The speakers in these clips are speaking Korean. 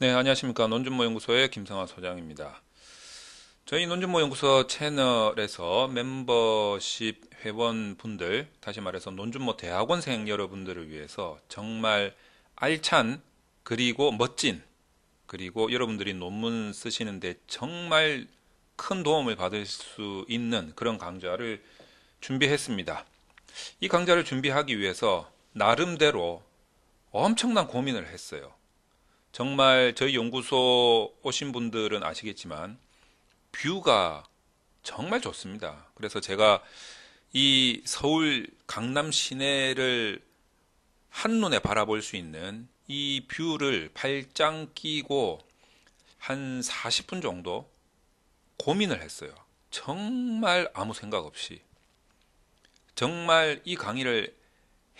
네, 안녕하십니까. 논준모연구소의 김성아 소장입니다. 저희 논준모연구소 채널에서 멤버십 회원분들, 다시 말해서 논준모 대학원생 여러분들을 위해서 정말 알찬, 그리고 멋진, 그리고 여러분들이 논문 쓰시는데 정말 큰 도움을 받을 수 있는 그런 강좌를 준비했습니다. 이 강좌를 준비하기 위해서 나름대로 엄청난 고민을 했어요. 정말 저희 연구소 오신 분들은 아시겠지만 뷰가 정말 좋습니다. 그래서 제가 이 서울 강남 시내를 한눈에 바라볼 수 있는 이 뷰를 팔짱 끼고 한 40분 정도 고민을 했어요. 정말 아무 생각 없이. 정말 이 강의를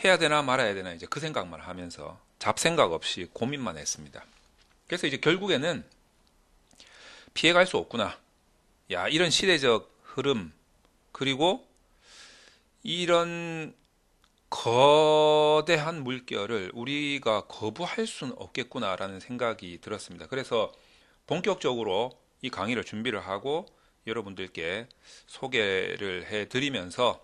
해야 되나 말아야 되나 이제 그 생각만 하면서 잡생각 없이 고민만 했습니다. 그래서 이제 결국에는 피해갈 수 없구나. 야, 이런 시대적 흐름, 그리고 이런 거대한 물결을 우리가 거부할 수는 없겠구나라는 생각이 들었습니다. 그래서 본격적으로 이 강의를 준비를 하고 여러분들께 소개를 해 드리면서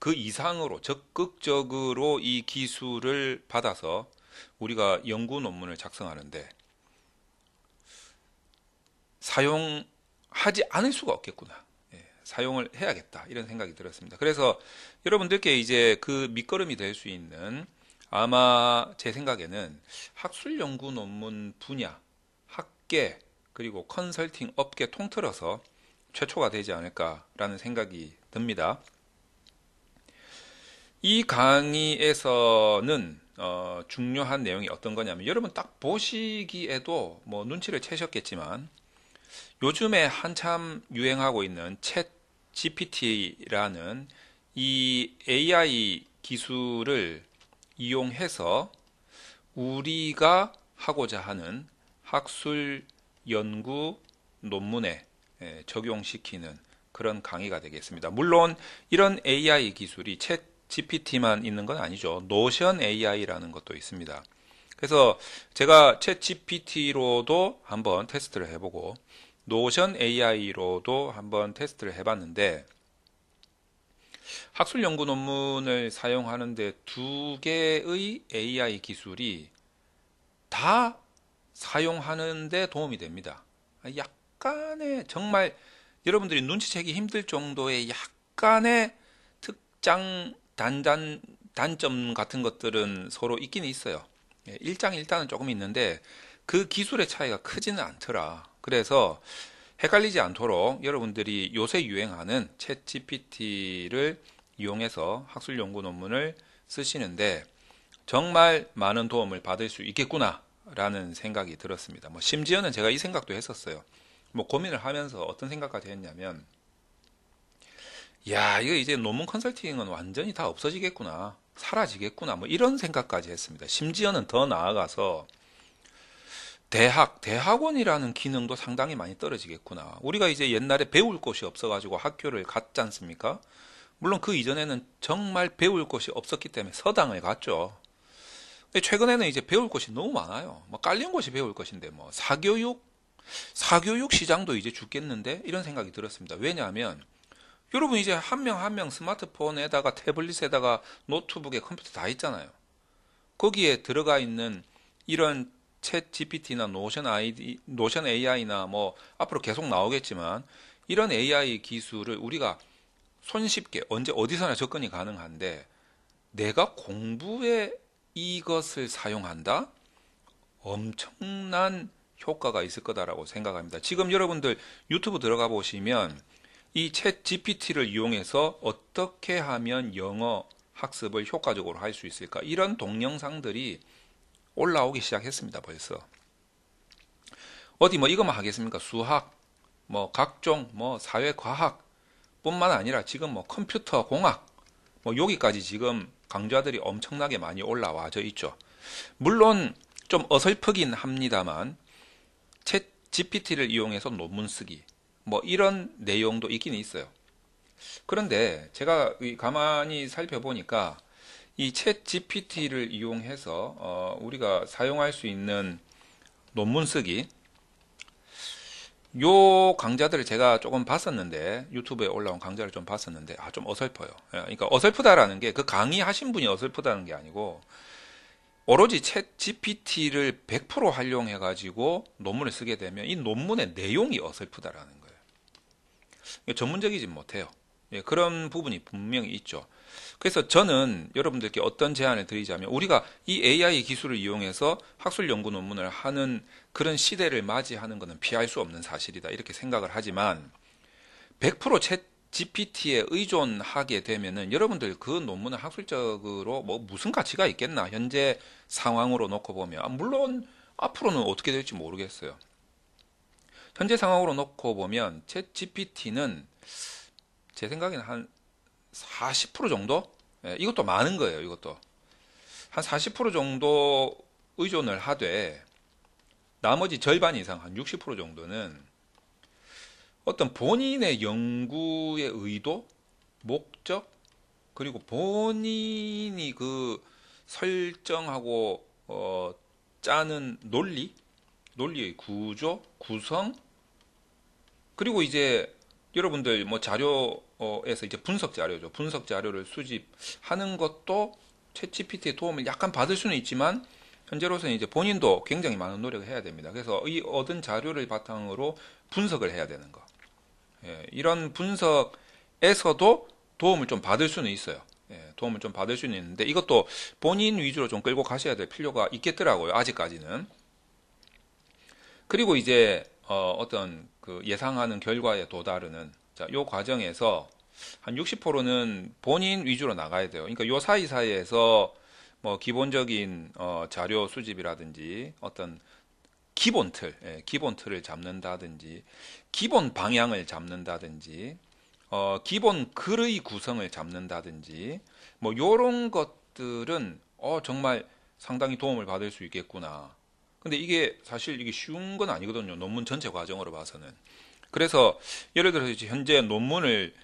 그 이상으로 적극적으로 이 기술을 받아서 우리가 연구 논문을 작성하는데 사용하지 않을 수가 없겠구나. 예, 사용을 해야겠다. 이런 생각이 들었습니다. 그래서 여러분들께 이제 그 밑거름이 될 수 있는 아마 제 생각에는 학술 연구 논문 분야, 학계, 그리고 컨설팅 업계 통틀어서 최초가 되지 않을까라는 생각이 듭니다. 이 강의에서는 어, 중요한 내용이 어떤 거냐면 여러분 딱 보시기에도 뭐 눈치를 채셨겠지만 요즘에 한참 유행하고 있는 챗 GPT라는 이 AI 기술을 이용해서 우리가 하고자 하는 학술 연구 논문에 예, 적용시키는 그런 강의가 되겠습니다. 물론 이런 AI 기술이 챗 GPT만 있는 건 아니죠. 노션 AI라는 것도 있습니다. 그래서 제가 채 GPT로도 한번 테스트를 해보고 노션 AI로도 한번 테스트를 해봤는데 학술 연구 논문을 사용하는데 두 개의 AI 기술이 다 사용하는데 도움이 됩니다. 약간의 정말 여러분들이 눈치채기 힘들 정도의 약간의 특장 단단 단점 같은 것들은 서로 있긴 있어요. 예, 일장일단은 조금 있는데 그 기술의 차이가 크지는 않더라. 그래서 헷갈리지 않도록 여러분들이 요새 유행하는 챗 GPT를 이용해서 학술 연구 논문을 쓰시는데 정말 많은 도움을 받을 수 있겠구나라는 생각이 들었습니다. 뭐 심지어는 제가 이 생각도 했었어요. 뭐 고민을 하면서 어떤 생각까지 했냐면 야, 이거 이제 논문 컨설팅은 완전히 다 없어지겠구나. 사라지겠구나. 뭐 이런 생각까지 했습니다. 심지어는 더 나아가서 대학, 대학원이라는 기능도 상당히 많이 떨어지겠구나. 우리가 이제 옛날에 배울 곳이 없어가지고 학교를 갔지 않습니까? 물론 그 이전에는 정말 배울 곳이 없었기 때문에 서당을 갔죠. 근데 최근에는 이제 배울 곳이 너무 많아요. 뭐 깔린 곳이 배울 것인데 뭐 사교육, 사교육 시장도 이제 죽겠는데 이런 생각이 들었습니다. 왜냐하면 여러분 이제 한명 한명 한 명 스마트폰에다가 태블릿에다가 노트북에 컴퓨터 다 있잖아요. 거기에 들어가 있는 이런 챗 GPT나 노션 아이디, 노션 AI나 뭐 앞으로 계속 나오겠지만 이런 AI 기술을 우리가 손쉽게 언제 어디서나 접근이 가능한데 내가 공부에 이것을 사용한다? 엄청난 효과가 있을 거다라고 생각합니다. 지금 여러분들 유튜브 들어가 보시면 이챗 GPT를 이용해서 어떻게 하면 영어 학습을 효과적으로 할 수 있을까? 이런 동영상들이 올라오기 시작했습니다, 벌써. 어디 뭐 이것만 하겠습니까? 수학, 뭐 각종 뭐 사회과학 뿐만 아니라 지금 뭐 컴퓨터 공학 뭐 여기까지 지금 강좌들이 엄청나게 많이 올라와져 있죠. 물론 좀 어설프긴 합니다만 챗 GPT를 이용해서 논문 쓰기 뭐 이런 내용도 있긴 있어요. 그런데 제가 가만히 살펴보니까 이 챗 GPT를 이용해서 어, 우리가 사용할 수 있는 논문 쓰기 요 강좌들을 제가 조금 봤었는데 유튜브에 올라온 강좌를 좀 봤었는데 아 좀 어설퍼요. 예, 그러니까 어설프다라는 게 그 강의 하신 분이 어설프다는 게 아니고 오로지 챗 GPT를 100% 활용해 가지고 논문을 쓰게 되면 이 논문의 내용이 어설프다라는 거예요. 전문적이진 못해요. 예, 그런 부분이 분명히 있죠. 그래서 저는 여러분들께 어떤 제안을 드리자면 우리가 이 AI 기술을 이용해서 학술 연구 논문을 하는 그런 시대를 맞이하는 것은 피할 수 없는 사실이다. 이렇게 생각을 하지만 100%챗 GPT에 의존하게 되면은 여러분들 그 논문을 학술적으로 뭐 무슨 가치가 있겠나 현재 상황으로 놓고 보면 아, 물론 앞으로는 어떻게 될지 모르겠어요. 현재 상황으로 놓고 보면 챗 GPT는 제 생각에는 한 40% 정도? 예, 이것도 많은 거예요. 이것도 한 40% 정도 의존을 하되 나머지 절반 이상 한 60% 정도는 어떤 본인의 연구의 의도, 목적 그리고 본인이 그 설정하고 어, 짜는 논리, 논리의 구조, 구성 그리고 이제 여러분들 뭐 자료에서 이제 분석 자료죠. 분석 자료를 수집하는 것도 챗 g 피티의 도움을 약간 받을 수는 있지만 현재로서는 이제 본인도 굉장히 많은 노력을 해야 됩니다. 그래서 이 얻은 자료를 바탕으로 분석을 해야 되는 거. 예, 이런 분석에서도 도움을 좀 받을 수는 있어요. 예, 도움을 좀 받을 수는 있는데 이것도 본인 위주로 좀 끌고 가셔야 될 필요가 있겠더라고요. 아직까지는. 그리고 이제 어, 어떤 그 예상하는 결과에 도달하는 자, 요 과정에서 한 60%는 본인 위주로 나가야 돼요. 그러니까 요 사이사이에서 뭐 기본적인 어, 자료 수집이라든지 어떤 기본 틀, 예, 기본 틀을 잡는다든지 기본 방향을 잡는다든지 어, 기본 글의 구성을 잡는다든지 뭐 요런 것들은 어 정말 상당히 도움을 받을 수 있겠구나. 근데 이게 사실 이게 쉬운 건 아니거든요. 논문 전체 과정으로 봐서는. 그래서 예를 들어서 이제 현재 논문을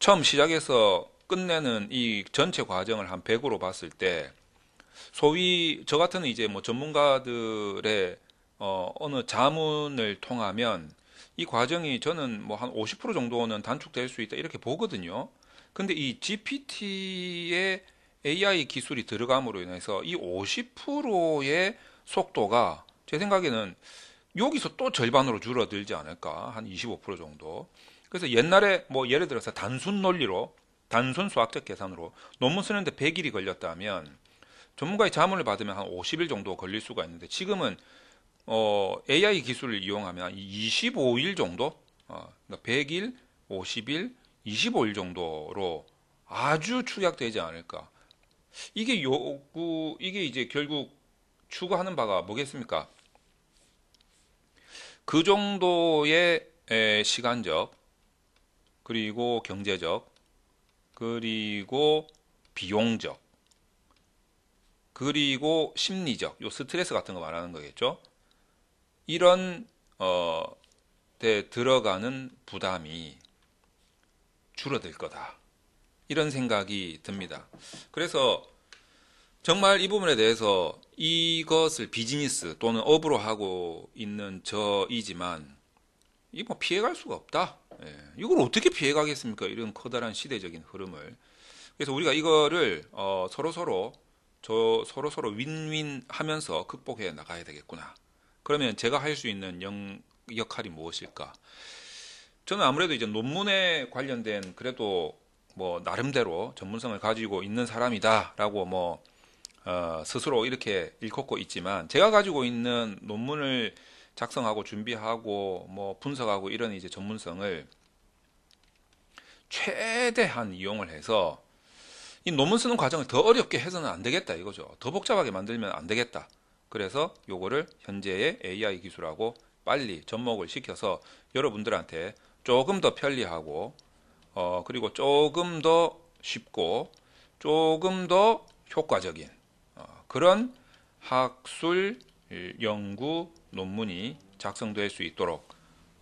처음 시작해서 끝내는 이 전체 과정을 한 100으로 봤을 때 소위 저 같은 이제 뭐 전문가들의 어 어느 자문을 통하면 이 과정이 저는 뭐 한 50% 정도는 단축될 수 있다 이렇게 보거든요. 근데 이 GPT의 AI 기술이 들어감으로 인해서 이 50%의 속도가 제 생각에는 여기서 또 절반으로 줄어들지 않을까 한 25% 정도. 그래서 옛날에 뭐 예를 들어서 단순 논리로 단순 수학적 계산으로 논문 쓰는데 100일이 걸렸다면 전문가의 자문을 받으면 한 50일 정도 걸릴 수가 있는데 지금은 어, AI 기술을 이용하면 25일 정도, 어, 그러니까 100일, 50일, 25일 정도로 아주 축약되지 않을까. 이게 요구, 이게 이제 결국 추구하는 바가 뭐겠습니까? 그 정도의 시간적, 그리고 경제적, 그리고 비용적, 그리고 심리적, 요 스트레스 같은 거 말하는 거겠죠? 이런, 어, 때 들어가는 부담이 줄어들 거다. 이런 생각이 듭니다. 그래서 정말 이 부분에 대해서 이것을 비즈니스 또는 업으로 하고 있는 저이지만 이뭐 피해갈 수가 없다. 예. 이걸 어떻게 피해가겠습니까? 이런 커다란 시대적인 흐름을. 그래서 우리가 이거를 어, 서로 서로 저 서로 서로 윈윈 하면서 극복해 나가야 되겠구나. 그러면 제가 할 수 있는 영, 역할이 무엇일까? 저는 아무래도 이제 논문에 관련된 그래도 뭐 나름대로 전문성을 가지고 있는 사람이다라고 뭐 어, 스스로 이렇게 일컫고 있지만 제가 가지고 있는 논문을 작성하고 준비하고 뭐 분석하고 이런 이제 전문성을 최대한 이용을 해서 이 논문 쓰는 과정을 더 어렵게 해서는 안 되겠다 이거죠. 더 복잡하게 만들면 안 되겠다. 그래서 요거를 현재의 AI 기술하고 빨리 접목을 시켜서 여러분들한테 조금 더 편리하고 어 그리고 조금 더 쉽고 조금 더 효과적인 그런 학술 예, 연구 논문이 작성될 수 있도록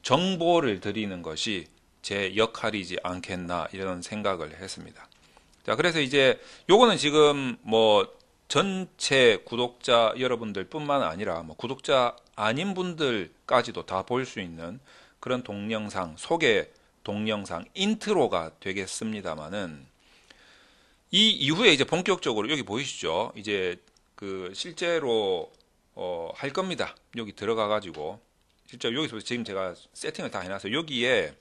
정보를 드리는 것이 제 역할이지 않겠나 이런 생각을 했습니다. 자, 그래서 이제 요거는 지금 뭐 전체 구독자 여러분들뿐만 아니라 뭐 구독자 아닌 분들까지도 다 볼 수 있는 그런 동영상 소개 동영상 인트로가 되겠습니다만은 이 이후에 이제 본격적으로 여기 보이시죠? 이제 그 실제로 어, 할 겁니다. 여기 들어가 가지고 실제로 여기서 지금 제가 세팅을 다 해놨어요. 여기에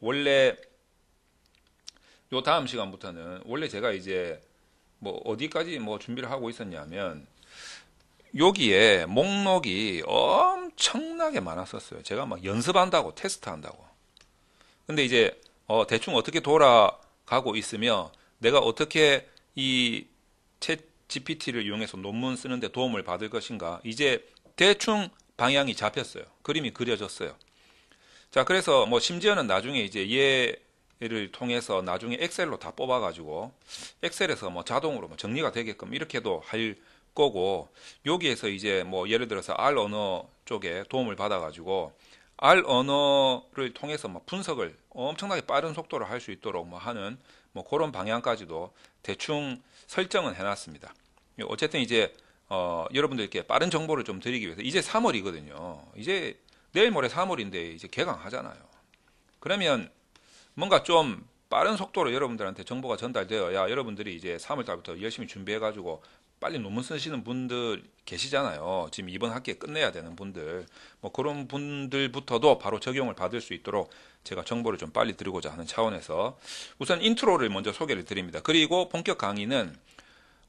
원래 요 다음 시간부터는 원래 제가 이제 뭐 어디까지 뭐 준비를 하고 있었냐면 여기에 목록이 엄청나게 많았었어요. 제가 막 연습한다고 테스트한다고. 근데 이제 어 대충 어떻게 돌아가고 있으며 내가 어떻게 이챗 GPT를 이용해서 논문 쓰는데 도움을 받을 것인가. 이제 대충 방향이 잡혔어요. 그림이 그려졌어요. 자, 그래서 뭐 심지어는 나중에 이제 얘를 통해서 나중에 엑셀로 다 뽑아가지고 엑셀에서 뭐 자동으로 뭐 정리가 되게끔 이렇게도 할 거고 여기에서 이제 뭐 예를 들어서 R 언어 쪽에 도움을 받아가지고 R 언어를 통해서 뭐 분석을 엄청나게 빠른 속도로 할 수 있도록 뭐 하는 뭐 그런 방향까지도 대충 설정은 해놨습니다. 어쨌든 이제 어, 여러분들께 빠른 정보를 좀 드리기 위해서 이제 3월이거든요. 이제 내일 모레 3월인데 이제 개강하잖아요. 그러면 뭔가 좀 빠른 속도로 여러분들한테 정보가 전달되어야 여러분들이 이제 3월 달부터 열심히 준비해 가지고 빨리 논문 쓰시는 분들 계시잖아요. 지금 이번 학기에 끝내야 되는 분들. 뭐 그런 분들부터도 바로 적용을 받을 수 있도록 제가 정보를 좀 빨리 드리고자 하는 차원에서 우선 인트로를 먼저 소개를 드립니다. 그리고 본격 강의는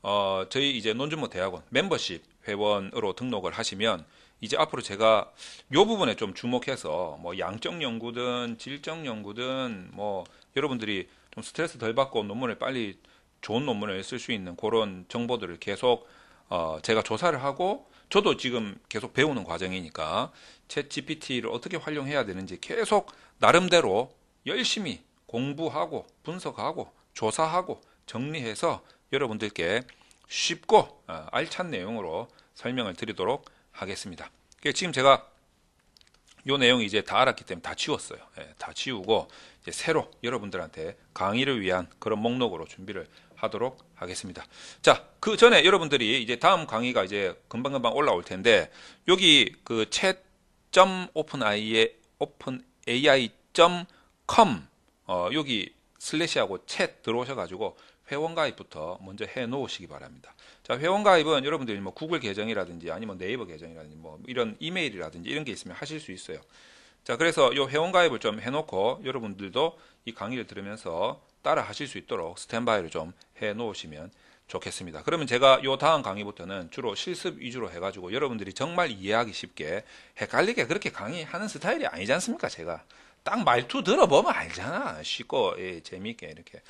어, 저희 이제 논주모 대학원 멤버십 회원으로 등록을 하시면 이제 앞으로 제가 요 부분에 좀 주목해서 뭐 양적 연구든 질적 연구든 뭐 여러분들이 좀 스트레스 덜 받고 논문을 빨리 좋은 논문을 쓸 수 있는 그런 정보들을 계속 어, 제가 조사를 하고 저도 지금 계속 배우는 과정이니까 채 GPT를 어떻게 활용해야 되는지 계속 나름대로 열심히 공부하고 분석하고 조사하고 정리해서 여러분들께 쉽고 어, 알찬 내용으로 설명을 드리도록 하겠습니다. 지금 제가 요 내용 이제 다 알았기 때문에 다 지웠어요. 예, 다 지우고 이제 새로 여러분들한테 강의를 위한 그런 목록으로 준비를 하도록 하겠습니다. 자, 그 전에 여러분들이 이제 다음 강의가 이제 금방금방 올라올 텐데 여기 그 채점 오픈 아이의 오픈 AI.com 어, 여기 슬래시하고 챗 들어오셔가지고 회원가입부터 먼저 해 놓으시기 바랍니다. 자, 회원가입은 여러분들이 뭐 구글 계정이라든지 아니면 뭐 네이버 계정이라든지 뭐 이런 이메일이라든지 이런 게 있으면 하실 수 있어요. 자, 그래서 요 회원가입을 좀 해놓고 여러분들도 이 강의를 들으면서 따라 하실 수 있도록 스탠바이를 좀해 놓으시면 좋겠습니다. 그러면 제가 요 다음 강의부터는 주로 실습 위주로 해가지고 여러분들이 정말 이해하기 쉽게 헷갈리게 그렇게 강의하는 스타일이 아니지 않습니까? 제가 딱 말투 들어보면 알잖아. 쉽고 예, 재미있게 이렇게.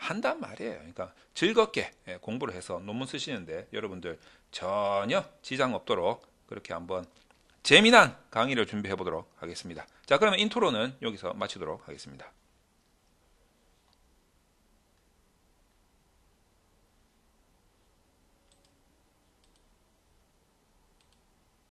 한단 말이에요. 그러니까 즐겁게 예, 공부를 해서 논문 쓰시는데 여러분들 전혀 지장 없도록 그렇게 한번 재미난 강의를 준비해 보도록 하겠습니다. 자, 그러면 인트로는 여기서 마치도록 하겠습니다.